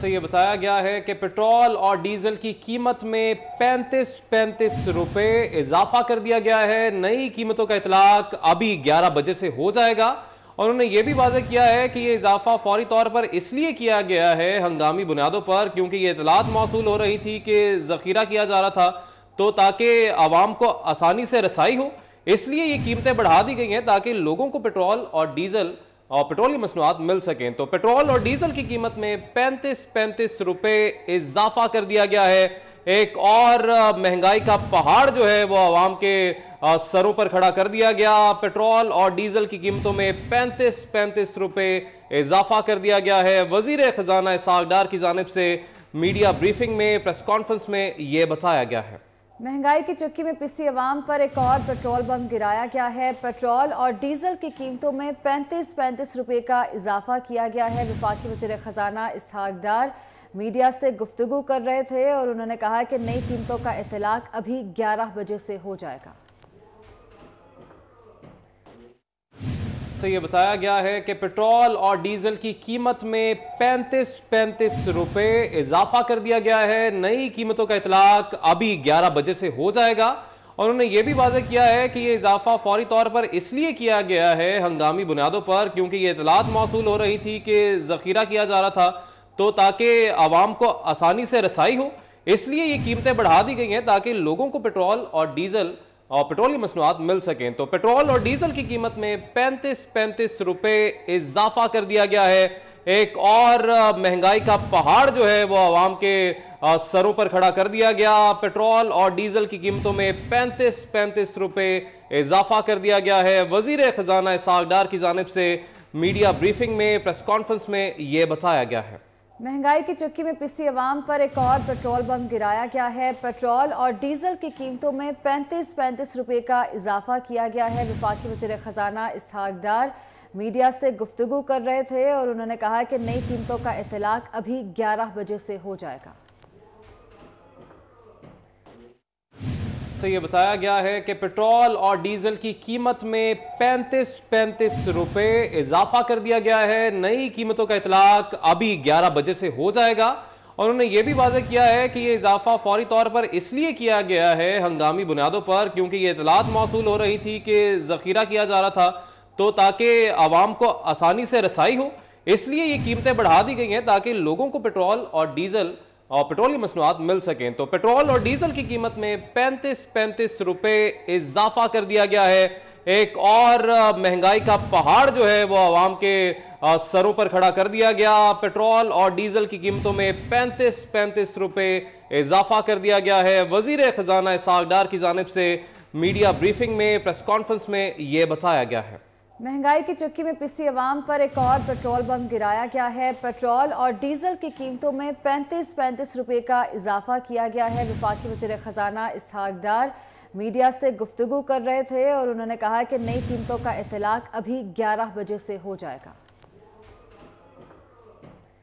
से तो ये बताया गया है कि पेट्रोल और डीजल की कीमत में पैंतीस पैंतीस रुपए इजाफा कर दिया गया है नई कीमतों का इतलाक अभी 11 बजे से हो जाएगा और उन्होंने ये भी वाजह किया है कि ये इजाफा फौरी तौर पर इसलिए किया गया है हंगामी बुनियादों पर क्योंकि ये इतलात मौसू हो रही थी कि जखीरा किया जा रहा था तो ताकि आवाम को आसानी से रसाई हो इसलिए ये कीमतें बढ़ा दी गई हैं ताकि लोगों को पेट्रोल और डीजल और पेट्रोलियम मसनूआत मिल सकें तो पेट्रोल और डीजल की कीमत में पैंतीस पैंतीस रुपए इजाफा कर दिया गया है एक और महंगाई का पहाड़ जो है वो आवाम के सरों पर खड़ा कर दिया गया पेट्रोल और डीजल की कीमतों में पैंतीस पैंतीस रुपए इजाफा कर दिया गया है वजीर खजाना इसहाक डार की जानब से मीडिया ब्रीफिंग में प्रेस कॉन्फ्रेंस में ये बताया गया है महंगाई की चुक्की में पिसी आवाम पर एक और पेट्रोल बम गिराया गया है पेट्रोल और डीजल की कीमतों में 35 पैंतीस रुपए का इजाफा किया गया है विफाकी वजीर खजाना इसहाक डार मीडिया से गुफ्तु कर रहे थे और उन्होंने कहा कि नई कीमतों का इतलाक अभी 11 बजे से हो जाएगा से तो ये बताया गया है कि पेट्रोल और डीजल की कीमत में पैंतीस पैंतीस रुपए इजाफा कर दिया गया है नई कीमतों का इतलाक अभी 11 बजे से हो जाएगा और उन्होंने ये भी वाजह किया है कि ये इजाफा फौरी तौर पर इसलिए किया गया है हंगामी बुनियादों पर क्योंकि ये इतलात मौसू हो रही थी कि जखीरा किया जा रहा था तो ताकि आवाम को आसानी से रसाई हो इसलिए ये कीमतें बढ़ा दी गई हैं ताकि लोगों को पेट्रोल और डीजल और पेट्रोलियम मसनूआत मिल सकें तो पेट्रोल और डीजल की कीमत में पैंतीस पैंतीस रुपए इजाफा कर दिया गया है एक और महंगाई का पहाड़ जो है वो आवाम के सरों पर खड़ा कर दिया गया पेट्रोल और डीजल की कीमतों में पैंतीस पैंतीस रुपए इजाफा कर दिया गया है वजीर खजाना इसहाक डार की जानब से मीडिया ब्रीफिंग में प्रेस कॉन्फ्रेंस में ये बताया गया है महंगाई की चुक्की में पिसी आवाम पर एक और पेट्रोल बम गिराया गया है पेट्रोल और डीजल की कीमतों में 35 पैंतीस रुपए का इजाफा किया गया है विफाकी वजीर खजाना इसहाक डार मीडिया से गुफ्तु कर रहे थे और उन्होंने कहा कि नई कीमतों का इतलाक अभी 11 बजे से हो जाएगा से तो ये बताया गया है कि पेट्रोल और डीजल की कीमत में पैंतीस पैंतीस रुपए इजाफा कर दिया गया है नई कीमतों का इतलाक अभी 11 बजे से हो जाएगा और उन्होंने ये भी वाजे किया है कि ये इजाफा फौरी तौर पर इसलिए किया गया है हंगामी बुनियादों पर क्योंकि ये इतलात मौसू हो रही थी कि जखीरा किया जा रहा था तो ताकि आवाम को आसानी से रसाई हो इसलिए ये कीमतें बढ़ा दी गई हैं ताकि लोगों को पेट्रोल और डीजल और पेट्रोलियम मसनूआत मिल सकें तो पेट्रोल और डीजल की कीमत में पैंतीस पैंतीस रुपये इजाफा कर दिया गया है एक और महंगाई का पहाड़ जो है वो आवाम के सरों पर खड़ा कर दिया गया पेट्रोल और डीजल की कीमतों में पैंतीस पैंतीस रुपये इजाफा कर दिया गया है वजीर खजाना इसहाक डार की जानब से मीडिया ब्रीफिंग में प्रेस कॉन्फ्रेंस में ये बताया गया है महंगाई की चुक्की में पिसी आवाम पर एक और पेट्रोल बम गिराया गया है पेट्रोल और डीजल की कीमतों में 35 पैंतीस रुपए का इजाफा किया गया है विफाकी वजीर खजाना इसहाक डार मीडिया से गुफ्तु कर रहे थे और उन्होंने कहा कि नई कीमतों का इतलाक अभी 11 बजे से हो जाएगा